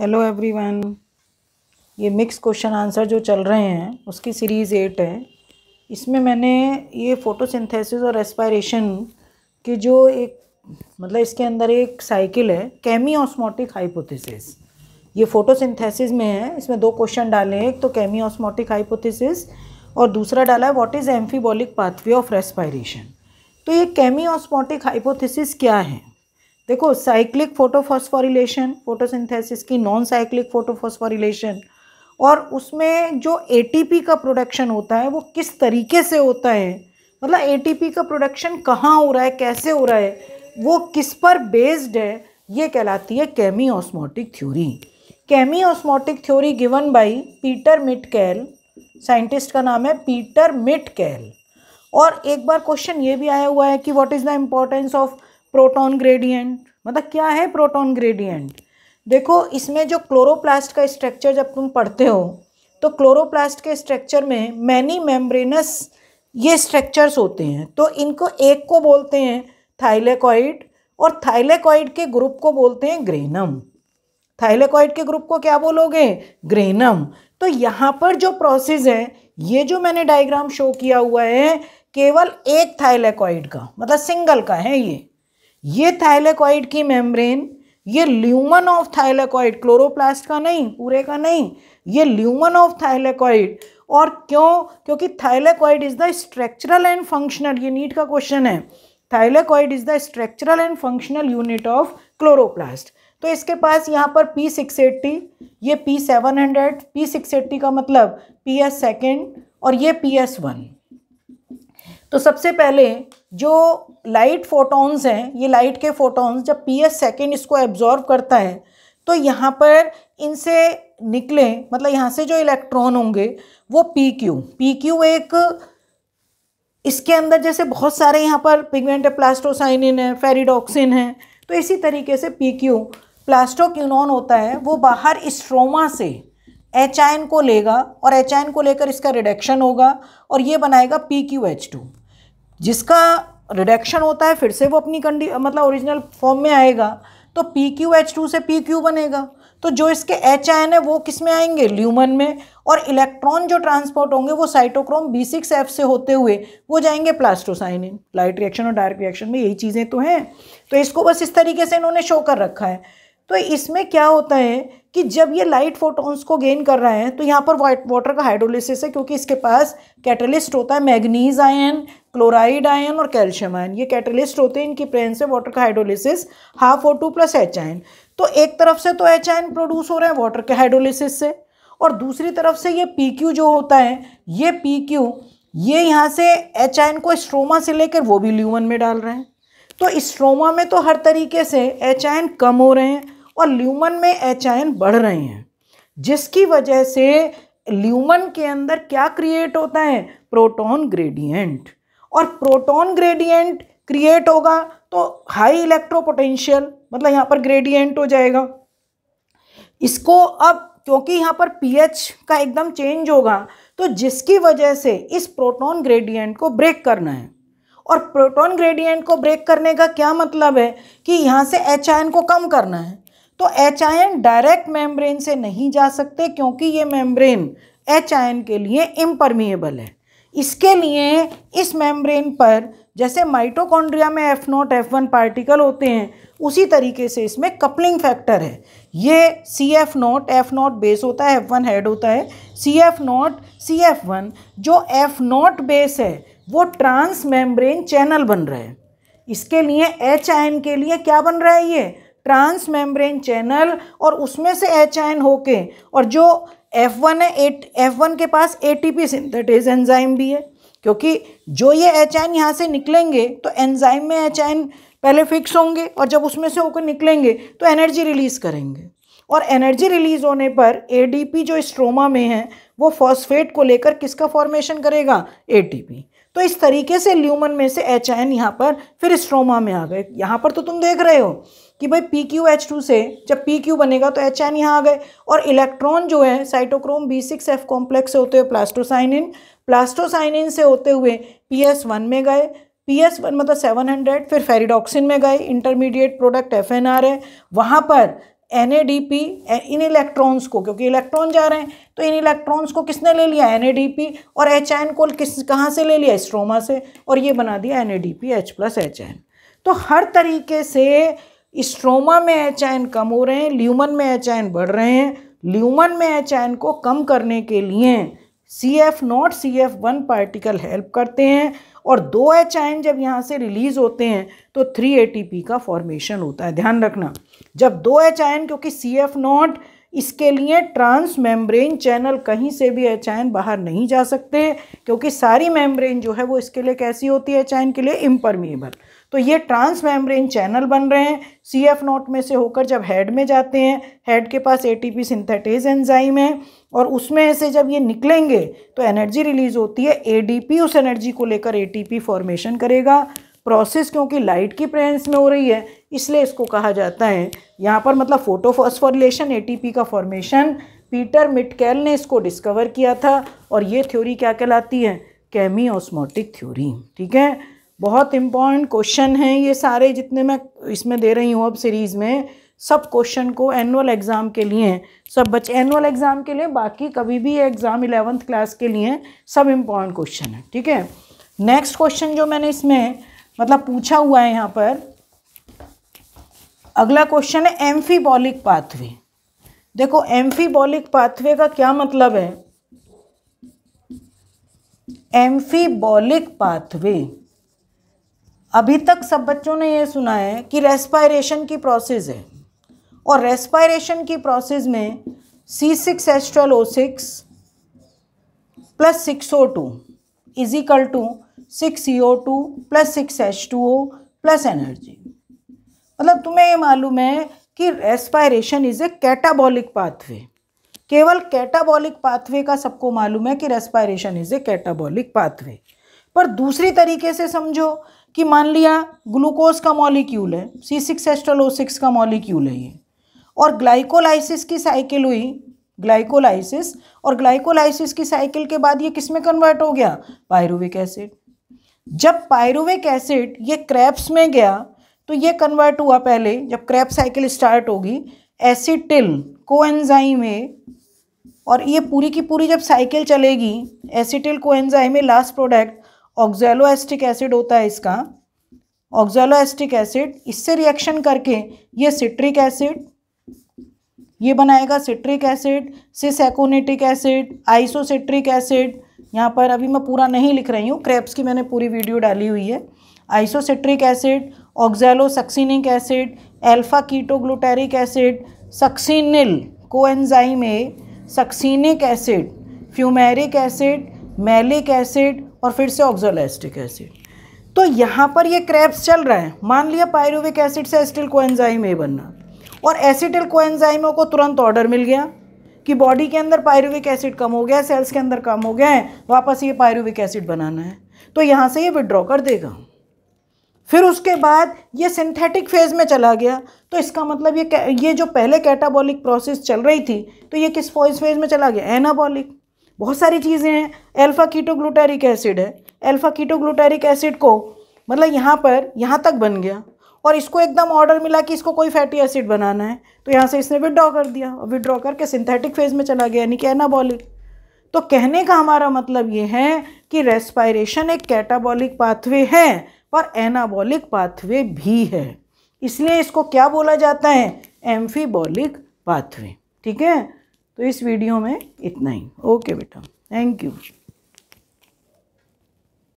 hello everyone ये mix question answer जो चल रहे हैं उसकी सीरीज़ एट है इसमें मैंने ये फोटोसिंथेसिस और रेस्पायरेशन की जो एक मतलब इसके अंदर एक साइकिल है केमी ऑस्मोटिक हाइपोथेसिस ये फोटोसिंथेसिस में है इसमें दो क्वेश्चन डाले हैं एक तो कैमी ऑस्मोटिक हाइपोथेसिस और दूसरा डाला है what is amphibolic pathway of respiration तो ये कैमी ऑस्मोटिक हाइपोथेसिस क्या है देखो साइक्लिक फोटोफॉस्फोरिलेशन फोटोसिंथेसिस की नॉन साइक्लिक फोटोफॉस्फोरिलेशन और उसमें जो एटीपी का प्रोडक्शन होता है वो किस तरीके से होता है मतलब एटीपी का प्रोडक्शन कहाँ हो रहा है कैसे हो रहा है वो किस पर बेस्ड है ये कहलाती है chemiosmotic theory chemiosmotic theory given by Peter Mitchell scientist का नाम है पीटर कैल और एक बार क्वेश्चन ये भी आया हुआ है कि what is the importance of proton gradient मतलब क्या है प्रोटॉन ग्रेडियंट देखो इसमें जो क्लोरोप्लास्ट का स्ट्रक्चर जब तुम पढ़ते हो तो क्लोरोप्लास्ट के स्ट्रक्चर में मैनी मेम्ब्रेनस ये स्ट्रक्चर्स होते हैं तो इनको एक को बोलते हैं थाइलेकॉइड और थाइलेकॉइड के ग्रुप को बोलते हैं ग्रेनम थाइलेकॉइड के ग्रुप को क्या बोलोगे ग्रेनम तो यहाँ पर जो प्रोसेस है ये जो मैंने डायग्राम शो किया हुआ है केवल एक थाइलेकॉइड का मतलब सिंगल का है ये ये थाइलेकॉइड की मेम्ब्रेन ये ल्यूमन ऑफ थाइलेकॉइड क्लोरोप्लास्ट का नहीं पूरे का नहीं ये ल्यूमन ऑफ थाइलेकॉइड और क्यों क्योंकि thylakoid is the structural and functional ये नीट का क्वेश्चन है thylakoid is the structural and functional unit of chloroplast तो इसके पास यहाँ पर पी सिक्स एट्टी ये P seven hundred P six eighty का मतलब पी एस सेकेंड और ये पी एस वन तो सबसे पहले जो लाइट फोटॉन्स हैं ये लाइट के फोटॉन्स जब पी एस सेकेंड इसको एब्जॉर्व करता है तो यहाँ पर इनसे निकले मतलब यहाँ से जो इलेक्ट्रॉन होंगे वो पी क्यू पी क्यू एक इसके अंदर जैसे बहुत सारे यहाँ पर पिगमेंट प्लास्टोसाइनिन है फेरिडॉक्सिन है तो इसी तरीके से पी क्यू प्लास्टोक्यूनॉन होता है वो बाहर स्ट्रोमा से एच को लेगा और एच को लेकर इसका रिडक्शन होगा और ये बनाएगा पी क्यू एच टू जिसका रिडक्शन होता है फिर से वो अपनी कंडी मतलब ओरिजिनल फॉर्म में आएगा तो पी क्यू एच टू से पी क्यू बनेगा तो जो इसके एच आयन है वो किस में आएंगे ल्यूमन में और इलेक्ट्रॉन जो ट्रांसपोर्ट होंगे वो साइटोक्रोम बी सिक्स एफ से होते हुए वो जाएंगे प्लास्टोसाइनिन लाइट रिएक्शन और डार्क रिएक्शन में यही चीज़ें तो हैं तो इसको बस इस तरीके से इन्होंने शो कर रखा है तो इसमें क्या होता है कि जब ये लाइट फोटॉन्स को गेन कर रहा है तो यहाँ पर वाटर का हाइड्रोलिसिस है क्योंकि इसके पास कैटलिस्ट होता है मैग्नीज आयन क्लोराइड आयन और कैल्शियम आयन ये कैटलिस्ट होते हैं इनकी प्रेन से वाटर का hydrolysis half O two plus H ion तो एक तरफ से तो एच आयन प्रोड्यूस हो रहे हैं वाटर के हाइड्रोलिसिस से और दूसरी तरफ से ये पी क्यू जो होता है ये पी क्यू ये यहाँ से एच आयन को स्ट्रोमा से लेकर वो भी ल्यूमन में डाल रहे हैं तो स्ट्रोमा में तो हर तरीके से एच आयन कम हो रहे हैं और ल्यूमन में एच आयन बढ़ रहे हैं जिसकी वजह से ल्यूमन के अंदर क्या क्रिएट होता है प्रोटॉन ग्रेडियंट और प्रोटॉन ग्रेडियंट क्रिएट होगा तो हाई इलेक्ट्रो पोटेंशियल मतलब यहाँ पर ग्रेडियंट हो जाएगा इसको अब क्योंकि यहाँ पर पीएच का एकदम चेंज होगा तो जिसकी वजह से इस प्रोटॉन ग्रेडियंट को ब्रेक करना है और प्रोटॉन ग्रेडियंट को ब्रेक करने का क्या मतलब है कि यहाँ से एच को कम करना है तो एच डायरेक्ट मेम्ब्रेन से नहीं जा सकते क्योंकि ये मेम्ब्रेन एच के लिए इम्परमिएबल है इसके लिए इस मेम्ब्रेन पर जैसे माइटोकॉन्ड्रिया में F nought F one particle होते हैं उसी तरीके से इसमें कपलिंग फैक्टर है ये C F nought F nought base होता है एफ वन हेड होता है C F nought C F one जो एफ नॉट बेस है वो ट्रांस मेम्ब्रेन चैनल बन रहे हैं इसके लिए एच आयन के लिए क्या बन रहा है ये ट्रांस मेम्ब्रेन चैनल और उसमें से एच आयन होके और जो एफ वन है एट एफ वन के पास A T P synthetase enzyme भी है क्योंकि जो ये एच आयन यहाँ से निकलेंगे तो एंजाइम में एच आयन पहले फिक्स होंगे और जब उसमें से होकर निकलेंगे तो एनर्जी रिलीज़ करेंगे और एनर्जी रिलीज़ होने पर ए डी पी जो स्ट्रोमा में है वो फॉस्फेट को लेकर किसका फॉर्मेशन करेगा ए टी पी तो इस तरीके से ल्यूमन में से एच एन यहाँ पर फिर स्ट्रोमा में आ गए यहाँ पर तो तुम देख रहे हो कि भाई पी क्यू एच टू से जब पी क्यू बनेगा तो एच एन यहाँ आ गए और इलेक्ट्रॉन जो है cytochrome B six F complex से होते हुए प्लास्टोसाइनिन प्लास्टोसाइनिन से होते हुए पी एस वन में गए पी एस वन मतलब सेवन हंड्रेड फिर फेरिडॉक्सिन में गए intermediate product F N R है वहाँ पर एन eh, इन इलेक्ट्रॉन्स को क्योंकि इलेक्ट्रॉन जा रहे हैं तो इन इलेक्ट्रॉन्स को किसने ले लिया एन और एच को किस कहाँ से ले लिया स्ट्रोमा से और ये बना दिया एन एच प्लस एच तो हर तरीके से स्ट्रोमा में एच कम हो रहे हैं ल्यूमन में एच बढ़ रहे हैं ल्यूमन में एच को कम करने के लिए C F nought C F one particle help करते हैं और दो एच आयन जब यहाँ से रिलीज होते हैं तो थ्री ए टी पी का फॉर्मेशन होता है ध्यान रखना जब दो एच आयन क्योंकि सी एफ नॉट इसके लिए ट्रांस मेम्ब्रेन चैनल कहीं से भी एच आयन बाहर नहीं जा सकते क्योंकि सारी मेम्ब्रेन जो है वो इसके लिए कैसी होती है एच आयन के लिए इम्परमिएबल तो ये ट्रांस मेम्ब्रेन चैनल बन रहे हैं सी एफ नोट में से होकर जब हेड में जाते हैं हेड के पास A T P synthetase enzyme है और उसमें से जब ये निकलेंगे तो एनर्जी रिलीज होती है ए डी पी उस एनर्जी को लेकर ए टी पी फॉर्मेशन करेगा प्रोसेस क्योंकि लाइट की प्रेजेंस में हो रही है इसलिए इसको कहा जाता है यहाँ पर मतलब फोटोफॉस्फोरिलेशन पी का फॉर्मेशन पीटर मिटकेल ने इसको डिस्कवर किया था और ये थ्योरी क्या कहलाती है केमी ऑस्मोटिक थ्योरी ठीक है बहुत इम्पॉर्टेंट क्वेश्चन हैं ये सारे जितने मैं इसमें दे रही हूँ अब सीरीज़ में सब क्वेश्चन को एनुअल एग्ज़ाम के लिए सब बच्चे एनुअल एग्ज़ाम के लिए बाकी कभी भी एग्ज़ाम इलेवंथ क्लास के लिए सब इम्पॉर्टेंट क्वेश्चन है ठीक है नेक्स्ट क्वेश्चन जो मैंने इसमें मतलब पूछा हुआ है यहाँ पर अगला क्वेश्चन है एम्फीबॉलिक पाथवे देखो एम्फीबॉलिक पाथवे का क्या मतलब है एम्फीबॉलिक पाथवे अभी तक सब बच्चों ने यह सुना है कि रेस्पायरेशन की प्रोसेस है और रेस्पायरेशन की प्रोसेस में सी सिक्स एस्ट्रल O six plus six O two is equal to six E O two plus six H two O plus energy मतलब तुम्हें ये मालूम है कि respiration is a catabolic pathway केवल कैटाबॉलिक पाथवे का सबको मालूम है कि respiration is a catabolic pathway पर दूसरी तरीके से समझो कि मान लिया ग्लूकोज का मॉलिक्यूल है सी सिक्स एस्ट्रल ओ सिक्स का मॉलिक्यूल है ये और ग्लाइकोलाइसिस की साइकिल हुई ग्लाइकोलाइसिस और ग्लाइकोलाइसिस की साइकिल के बाद ये किस में कन्वर्ट हो गया पायरुविक एसिड जब पायरुविक एसिड ये क्रैप्स में गया तो ये कन्वर्ट हुआ पहले जब क्रैप साइकिल स्टार्ट होगी एसिटिल को एनजाइम है और ये पूरी की पूरी जब साइकिल चलेगी एसिटिल को एनजाइम है last product oxaloacetic acid होता है इसका ऑक्जेलो एस्टिक एसिड इससे रिएक्शन करके ये सिट्रिक एसिड ये बनाएगा citric acid cis-aconitic acid isocitric acid यहाँ पर अभी मैं पूरा नहीं लिख रही हूँ क्रेप्स की मैंने पूरी वीडियो डाली हुई है isocitric acid oxalosuccinic acid alpha ketoglutaric acid succinyl coenzyme A succinic acid fumaric acid malic acid और फिर से ऑक्जोलैस्टिक एसिड तो यहाँ पर ये क्रैप्स चल रहा है मान लिया पायरुविक एसिड से एसिटिल कोएंजाइम ए बनना और एसिटिल कोएंजाइमों को तुरंत ऑर्डर मिल गया कि बॉडी के अंदर पायरुविक एसिड कम हो गया है सेल्स के अंदर कम हो गए हैं वापस ये पायरुविक एसिड बनाना है तो यहाँ से ये विड्रॉ कर देगा फिर उसके बाद ये सिंथेटिक फेज़ में चला गया तो इसका मतलब ये ये जो पहले कैटाबॉलिक प्रोसेस चल रही थी तो ये किस फेज़ में चला गया एनाबॉलिक बहुत सारी चीज़ें हैं अल्फ़ा कीटोग्लूटारिक एसिड है अल्फ़ा कीटोग्लूटारिक एसिड को मतलब यहाँ पर यहाँ तक बन गया और इसको एकदम ऑर्डर मिला कि इसको कोई फैटी एसिड बनाना है तो यहाँ से इसने विड्रॉ कर दिया और विड्रॉ करके सिंथेटिक फेज में चला गया यानी कि एनाबॉलिक तो कहने का हमारा मतलब ये है कि रेस्पायरेशन एक कैटाबॉलिक पाथवे है पर एनाबॉलिक पाथवे भी है इसलिए इसको क्या बोला जाता है एम्फीबॉलिक पाथवे ठीक है तो इस वीडियो में इतना ही ओके बेटा थैंक यू